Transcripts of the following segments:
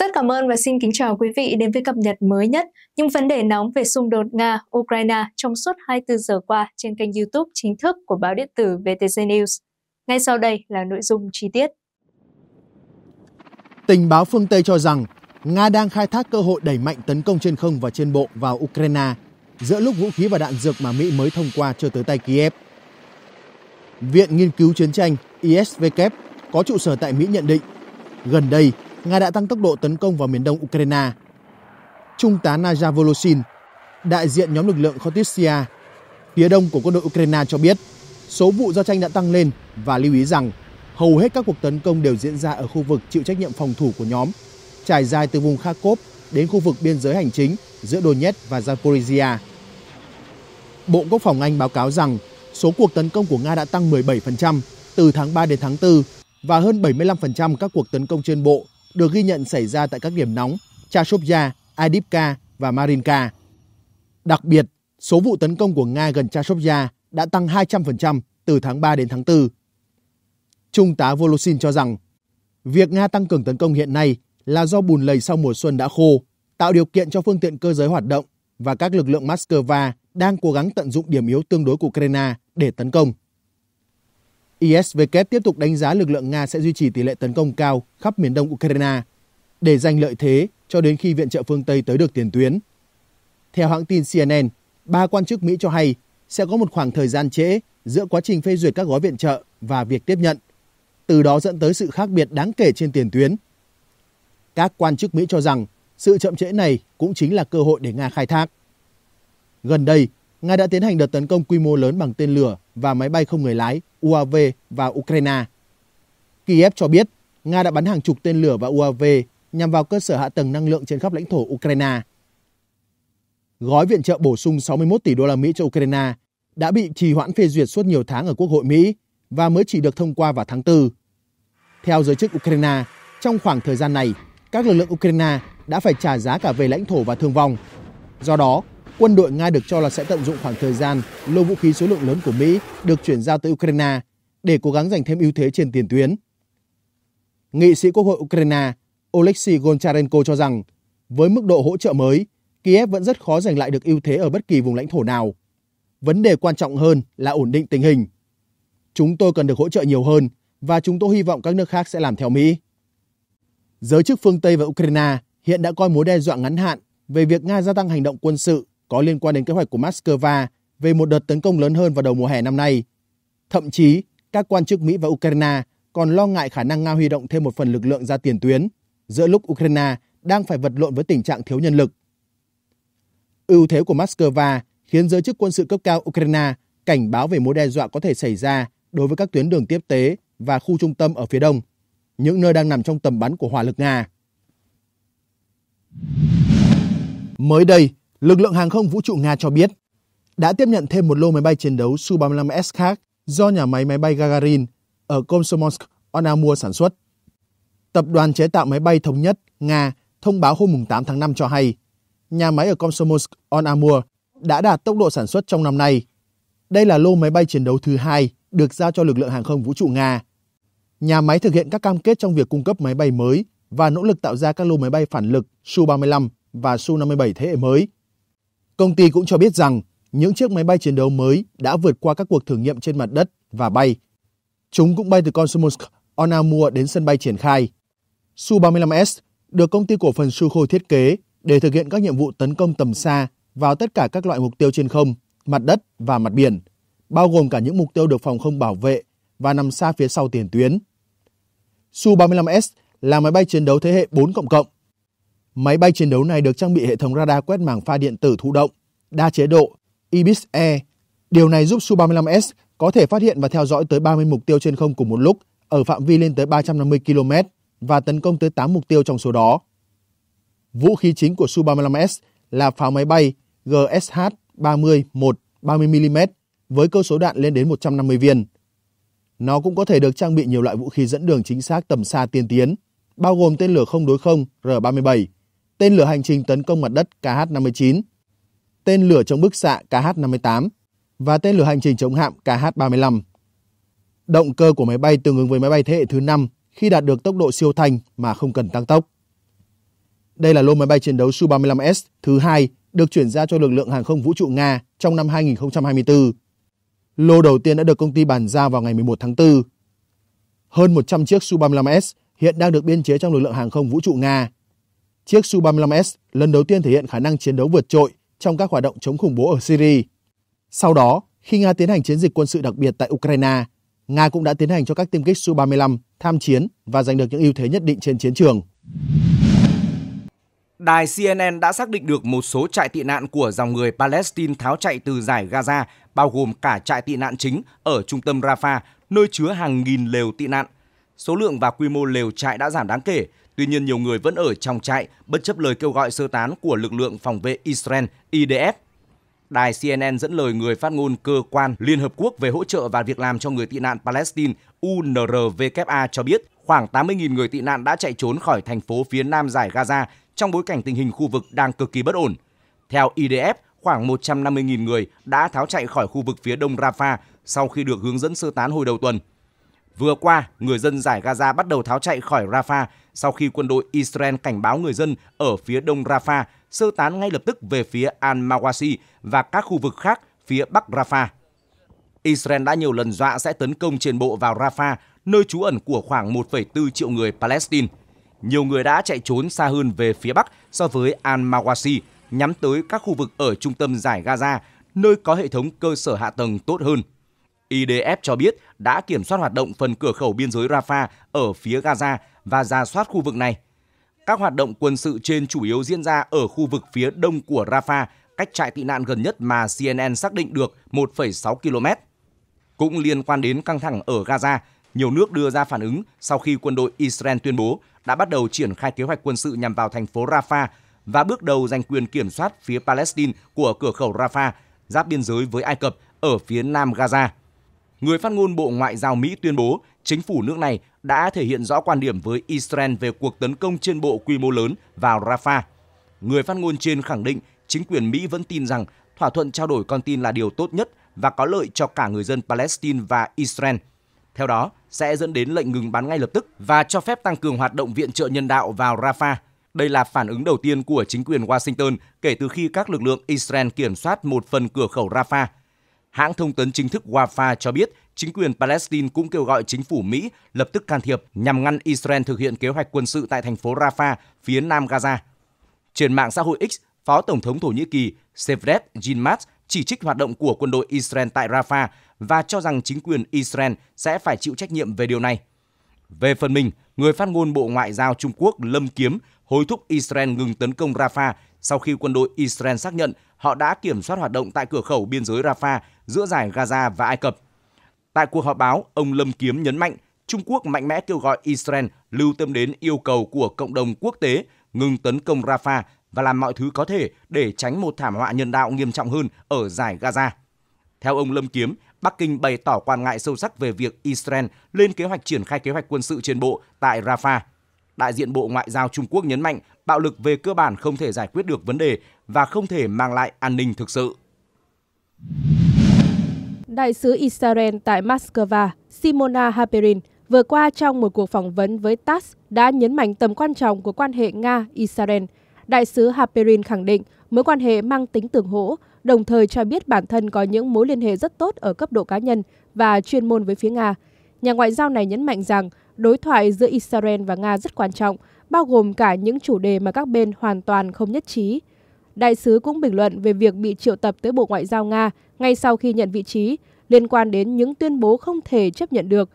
Rất cảm ơn và xin kính chào quý vị đến với cập nhật mới nhất những vấn đề nóng về xung đột Nga-Ukraine trong suốt 24 giờ qua trên kênh youtube chính thức của báo điện tử VTC News. Ngay sau đây là nội dung chi tiết. Tình báo phương Tây cho rằng Nga đang khai thác cơ hội đẩy mạnh tấn công trên không và trên bộ vào Ukraine giữa lúc vũ khí và đạn dược mà Mỹ mới thông qua chưa tới tay Kiev. Viện Nghiên cứu Chiến tranh ISVK e có trụ sở tại Mỹ nhận định gần đây Nga đã tăng tốc độ tấn công vào miền đông Ukraine. Trung tá Naja Voloshin, đại diện nhóm lực lượng Khotitsia, phía đông của quân đội Ukraine cho biết số vụ giao tranh đã tăng lên và lưu ý rằng hầu hết các cuộc tấn công đều diễn ra ở khu vực chịu trách nhiệm phòng thủ của nhóm, trải dài từ vùng Kharkov đến khu vực biên giới hành chính giữa Donetsk và Zaporizhia. Bộ Quốc phòng Anh báo cáo rằng số cuộc tấn công của Nga đã tăng 17% từ tháng 3 đến tháng 4 và hơn 75% các cuộc tấn công trên bộ được ghi nhận xảy ra tại các điểm nóng Chashopya, Adipka và Marinka. Đặc biệt, số vụ tấn công của Nga gần Chashopya đã tăng 200% từ tháng 3 đến tháng 4. Trung tá Volosin cho rằng, việc Nga tăng cường tấn công hiện nay là do bùn lầy sau mùa xuân đã khô, tạo điều kiện cho phương tiện cơ giới hoạt động và các lực lượng Moscow đang cố gắng tận dụng điểm yếu tương đối của Ukraine để tấn công. ISW tiếp tục đánh giá lực lượng Nga sẽ duy trì tỷ lệ tấn công cao khắp miền đông Ukraine để giành lợi thế cho đến khi viện trợ phương Tây tới được tiền tuyến. Theo hãng tin CNN, ba quan chức Mỹ cho hay sẽ có một khoảng thời gian trễ giữa quá trình phê duyệt các gói viện trợ và việc tiếp nhận, từ đó dẫn tới sự khác biệt đáng kể trên tiền tuyến. Các quan chức Mỹ cho rằng sự chậm trễ này cũng chính là cơ hội để Nga khai thác. Gần đây, Nga đã tiến hành đợt tấn công quy mô lớn bằng tên lửa và máy bay không người lái UAV vào Ukraine. Kiev cho biết Nga đã bắn hàng chục tên lửa và UAV nhằm vào cơ sở hạ tầng năng lượng trên khắp lãnh thổ Ukraine. Gói viện trợ bổ sung 61 tỷ đô la Mỹ cho Ukraine đã bị trì hoãn phê duyệt suốt nhiều tháng ở Quốc hội Mỹ và mới chỉ được thông qua vào tháng 4. Theo giới chức Ukraine, trong khoảng thời gian này, các lực lượng Ukraine đã phải trả giá cả về lãnh thổ và thương vong. Do đó, quân đội Nga được cho là sẽ tận dụng khoảng thời gian lô vũ khí số lượng lớn của Mỹ được chuyển giao tới Ukraine để cố gắng giành thêm ưu thế trên tiền tuyến. Nghị sĩ Quốc hội Ukraine Oleksiy Goncharenko cho rằng, với mức độ hỗ trợ mới, Kiev vẫn rất khó giành lại được ưu thế ở bất kỳ vùng lãnh thổ nào. Vấn đề quan trọng hơn là ổn định tình hình. Chúng tôi cần được hỗ trợ nhiều hơn và chúng tôi hy vọng các nước khác sẽ làm theo Mỹ. Giới chức phương Tây và Ukraine hiện đã coi mối đe dọa ngắn hạn về việc Nga gia tăng hành động quân sự có liên quan đến kế hoạch của Moscow về một đợt tấn công lớn hơn vào đầu mùa hè năm nay. Thậm chí, các quan chức Mỹ và Ukraine còn lo ngại khả năng Nga huy động thêm một phần lực lượng ra tiền tuyến, giữa lúc Ukraine đang phải vật lộn với tình trạng thiếu nhân lực. Ưu thế của Moscow khiến giới chức quân sự cấp cao Ukraine cảnh báo về mối đe dọa có thể xảy ra đối với các tuyến đường tiếp tế và khu trung tâm ở phía đông, những nơi đang nằm trong tầm bắn của hỏa lực Nga. Mới đây, lực lượng hàng không vũ trụ Nga cho biết đã tiếp nhận thêm một lô máy bay chiến đấu Su-35S khác do nhà máy máy bay Gagarin ở Komsomolsk, Onamur sản xuất. Tập đoàn chế tạo máy bay thống nhất Nga thông báo hôm 8 tháng 5 cho hay nhà máy ở Komsomolsk, Onamur đã đạt tốc độ sản xuất trong năm nay. Đây là lô máy bay chiến đấu thứ hai được giao cho lực lượng hàng không vũ trụ Nga. Nhà máy thực hiện các cam kết trong việc cung cấp máy bay mới và nỗ lực tạo ra các lô máy bay phản lực Su-35 và Su-57 thế hệ mới – Công ty cũng cho biết rằng những chiếc máy bay chiến đấu mới đã vượt qua các cuộc thử nghiệm trên mặt đất và bay. Chúng cũng bay từ Komsomolsk, Onamur đến sân bay triển khai. Su-35S được công ty cổ phần Sukhoi thiết kế để thực hiện các nhiệm vụ tấn công tầm xa vào tất cả các loại mục tiêu trên không, mặt đất và mặt biển, bao gồm cả những mục tiêu được phòng không bảo vệ và nằm xa phía sau tiền tuyến. Su-35S là máy bay chiến đấu thế hệ 4 cộng cộng Máy bay chiến đấu này được trang bị hệ thống radar quét mảng pha điện tử thụ động, đa chế độ, IBIS-E. Điều này giúp Su-35S có thể phát hiện và theo dõi tới 30 mục tiêu trên không cùng một lúc ở phạm vi lên tới 350 km và tấn công tới 8 mục tiêu trong số đó. Vũ khí chính của Su-35S là pháo máy bay GSH-30-1 30mm với cơ số đạn lên đến 150 viên. Nó cũng có thể được trang bị nhiều loại vũ khí dẫn đường chính xác tầm xa tiên tiến, bao gồm tên lửa không đối không R-37, tên lửa hành trình tấn công mặt đất KH-59, tên lửa chống bức xạ KH-58 và tên lửa hành trình chống hạm KH-35. Động cơ của máy bay tương ứng với máy bay thế hệ thứ 5 khi đạt được tốc độ siêu thanh mà không cần tăng tốc. Đây là lô máy bay chiến đấu Su-35S thứ hai được chuyển giao cho lực lượng hàng không vũ trụ Nga trong năm 2024. Lô đầu tiên đã được công ty bàn giao vào ngày 11 tháng 4. Hơn 100 chiếc Su-35S hiện đang được biên chế trong lực lượng hàng không vũ trụ Nga Chiếc Su-35S lần đầu tiên thể hiện khả năng chiến đấu vượt trội trong các hoạt động chống khủng bố ở Syria. Sau đó, khi Nga tiến hành chiến dịch quân sự đặc biệt tại Ukraine, Nga cũng đã tiến hành cho các tiêm kích Su-35 tham chiến và giành được những ưu thế nhất định trên chiến trường. Đài CNN đã xác định được một số trại tị nạn của dòng người Palestine tháo chạy từ giải Gaza, bao gồm cả trại tị nạn chính ở trung tâm Rafah, nơi chứa hàng nghìn lều tị nạn. Số lượng và quy mô lều trại đã giảm đáng kể, Tuy nhiên, nhiều người vẫn ở trong trại bất chấp lời kêu gọi sơ tán của lực lượng phòng vệ Israel IDF. Đài CNN dẫn lời người phát ngôn cơ quan Liên Hợp Quốc về hỗ trợ và việc làm cho người tị nạn Palestine UNRWA cho biết khoảng 80.000 người tị nạn đã chạy trốn khỏi thành phố phía nam giải Gaza trong bối cảnh tình hình khu vực đang cực kỳ bất ổn. Theo IDF, khoảng 150.000 người đã tháo chạy khỏi khu vực phía đông Rafah sau khi được hướng dẫn sơ tán hồi đầu tuần. Vừa qua, người dân giải Gaza bắt đầu tháo chạy khỏi Rafah sau khi quân đội Israel cảnh báo người dân ở phía đông Rafah sơ tán ngay lập tức về phía Al-Mawasi và các khu vực khác phía bắc Rafah. Israel đã nhiều lần dọa sẽ tấn công trên bộ vào Rafah, nơi trú ẩn của khoảng 1,4 triệu người Palestine. Nhiều người đã chạy trốn xa hơn về phía bắc so với Al-Mawasi, nhắm tới các khu vực ở trung tâm giải Gaza, nơi có hệ thống cơ sở hạ tầng tốt hơn. IDF cho biết đã kiểm soát hoạt động phần cửa khẩu biên giới Rafah ở phía Gaza và ra soát khu vực này. Các hoạt động quân sự trên chủ yếu diễn ra ở khu vực phía đông của Rafah, cách trại tị nạn gần nhất mà CNN xác định được 1,6 km. Cũng liên quan đến căng thẳng ở Gaza, nhiều nước đưa ra phản ứng sau khi quân đội Israel tuyên bố đã bắt đầu triển khai kế hoạch quân sự nhằm vào thành phố Rafah và bước đầu giành quyền kiểm soát phía Palestine của cửa khẩu Rafah, giáp biên giới với Ai Cập ở phía nam Gaza người phát ngôn Bộ Ngoại giao Mỹ tuyên bố chính phủ nước này đã thể hiện rõ quan điểm với Israel về cuộc tấn công trên bộ quy mô lớn vào Rafah. Người phát ngôn trên khẳng định chính quyền Mỹ vẫn tin rằng thỏa thuận trao đổi con tin là điều tốt nhất và có lợi cho cả người dân Palestine và Israel. Theo đó, sẽ dẫn đến lệnh ngừng bắn ngay lập tức và cho phép tăng cường hoạt động viện trợ nhân đạo vào Rafah. Đây là phản ứng đầu tiên của chính quyền Washington kể từ khi các lực lượng Israel kiểm soát một phần cửa khẩu Rafah – Hãng thông tấn chính thức Wafa cho biết chính quyền Palestine cũng kêu gọi chính phủ Mỹ lập tức can thiệp nhằm ngăn Israel thực hiện kế hoạch quân sự tại thành phố Rafah, phía nam Gaza. Trên mạng xã hội X, Phó Tổng thống Thổ Nhĩ Kỳ Sevdet Yilmaz chỉ trích hoạt động của quân đội Israel tại Rafah và cho rằng chính quyền Israel sẽ phải chịu trách nhiệm về điều này. Về phần mình, người phát ngôn Bộ Ngoại giao Trung Quốc Lâm Kiếm hối thúc Israel ngừng tấn công Rafah sau khi quân đội Israel xác nhận họ đã kiểm soát hoạt động tại cửa khẩu biên giới Rafah giữa giải Gaza và Ai Cập. Tại cuộc họp báo, ông Lâm Kiếm nhấn mạnh Trung Quốc mạnh mẽ kêu gọi Israel lưu tâm đến yêu cầu của cộng đồng quốc tế ngừng tấn công Rafah và làm mọi thứ có thể để tránh một thảm họa nhân đạo nghiêm trọng hơn ở giải Gaza. Theo ông Lâm Kiếm, Bắc Kinh bày tỏ quan ngại sâu sắc về việc Israel lên kế hoạch triển khai kế hoạch quân sự trên bộ tại Rafah đại diện Bộ Ngoại giao Trung Quốc nhấn mạnh bạo lực về cơ bản không thể giải quyết được vấn đề và không thể mang lại an ninh thực sự. Đại sứ Israel tại Moscow, Simona Haperin, vừa qua trong một cuộc phỏng vấn với TASS đã nhấn mạnh tầm quan trọng của quan hệ Nga-Israel. Đại sứ Haperin khẳng định mối quan hệ mang tính tương hỗ, đồng thời cho biết bản thân có những mối liên hệ rất tốt ở cấp độ cá nhân và chuyên môn với phía Nga. Nhà ngoại giao này nhấn mạnh rằng đối thoại giữa Israel và Nga rất quan trọng, bao gồm cả những chủ đề mà các bên hoàn toàn không nhất trí. Đại sứ cũng bình luận về việc bị triệu tập tới Bộ Ngoại giao Nga ngay sau khi nhận vị trí liên quan đến những tuyên bố không thể chấp nhận được,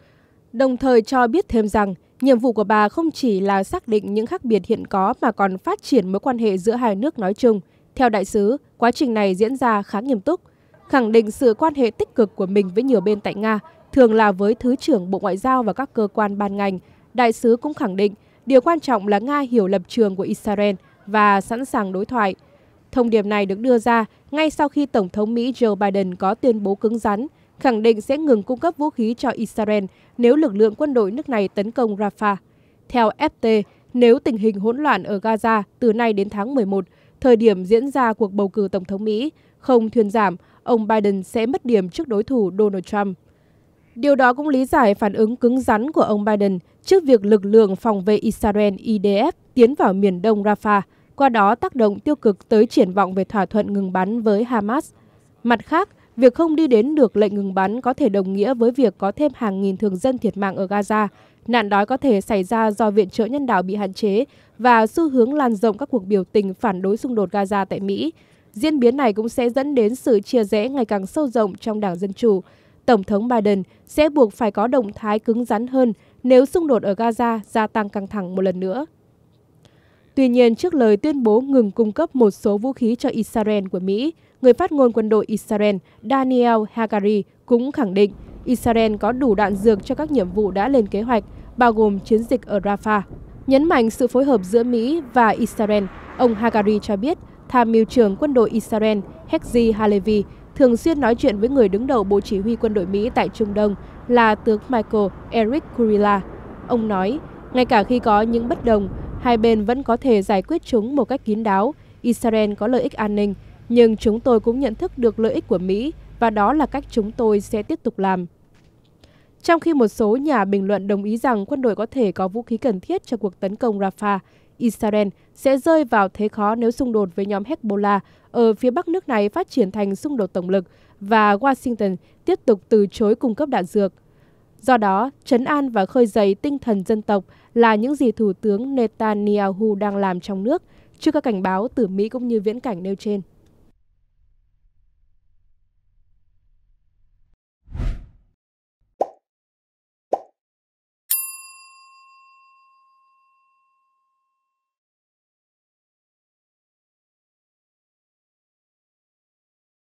đồng thời cho biết thêm rằng nhiệm vụ của bà không chỉ là xác định những khác biệt hiện có mà còn phát triển mối quan hệ giữa hai nước nói chung. Theo đại sứ, quá trình này diễn ra khá nghiêm túc, khẳng định sự quan hệ tích cực của mình với nhiều bên tại Nga – thường là với Thứ trưởng Bộ Ngoại giao và các cơ quan ban ngành, đại sứ cũng khẳng định điều quan trọng là Nga hiểu lập trường của Israel và sẵn sàng đối thoại. Thông điệp này được đưa ra ngay sau khi Tổng thống Mỹ Joe Biden có tuyên bố cứng rắn, khẳng định sẽ ngừng cung cấp vũ khí cho Israel nếu lực lượng quân đội nước này tấn công Rafah. Theo FT, nếu tình hình hỗn loạn ở Gaza từ nay đến tháng 11, thời điểm diễn ra cuộc bầu cử Tổng thống Mỹ, không thuyên giảm, ông Biden sẽ mất điểm trước đối thủ Donald Trump. Điều đó cũng lý giải phản ứng cứng rắn của ông Biden trước việc lực lượng phòng vệ Israel IDF tiến vào miền đông Rafah, qua đó tác động tiêu cực tới triển vọng về thỏa thuận ngừng bắn với Hamas. Mặt khác, việc không đi đến được lệnh ngừng bắn có thể đồng nghĩa với việc có thêm hàng nghìn thường dân thiệt mạng ở Gaza, nạn đói có thể xảy ra do viện trợ nhân đạo bị hạn chế và xu hướng lan rộng các cuộc biểu tình phản đối xung đột Gaza tại Mỹ. Diễn biến này cũng sẽ dẫn đến sự chia rẽ ngày càng sâu rộng trong Đảng Dân Chủ, Tổng thống Biden sẽ buộc phải có động thái cứng rắn hơn nếu xung đột ở Gaza gia tăng căng thẳng một lần nữa. Tuy nhiên, trước lời tuyên bố ngừng cung cấp một số vũ khí cho Israel của Mỹ, người phát ngôn quân đội Israel Daniel Hagari cũng khẳng định Israel có đủ đạn dược cho các nhiệm vụ đã lên kế hoạch, bao gồm chiến dịch ở Rafah. Nhấn mạnh sự phối hợp giữa Mỹ và Israel, ông Hagari cho biết tham mưu trưởng quân đội Israel Hezi Halevi thường xuyên nói chuyện với người đứng đầu Bộ Chỉ huy quân đội Mỹ tại Trung Đông là tướng Michael Eric Kurila. Ông nói, ngay cả khi có những bất đồng, hai bên vẫn có thể giải quyết chúng một cách kín đáo. Israel có lợi ích an ninh, nhưng chúng tôi cũng nhận thức được lợi ích của Mỹ và đó là cách chúng tôi sẽ tiếp tục làm. Trong khi một số nhà bình luận đồng ý rằng quân đội có thể có vũ khí cần thiết cho cuộc tấn công Rafah, Israel sẽ rơi vào thế khó nếu xung đột với nhóm Hezbollah ở phía bắc nước này phát triển thành xung đột tổng lực và Washington tiếp tục từ chối cung cấp đạn dược. Do đó, trấn an và khơi dậy tinh thần dân tộc là những gì Thủ tướng Netanyahu đang làm trong nước trước các cảnh báo từ Mỹ cũng như viễn cảnh nêu trên.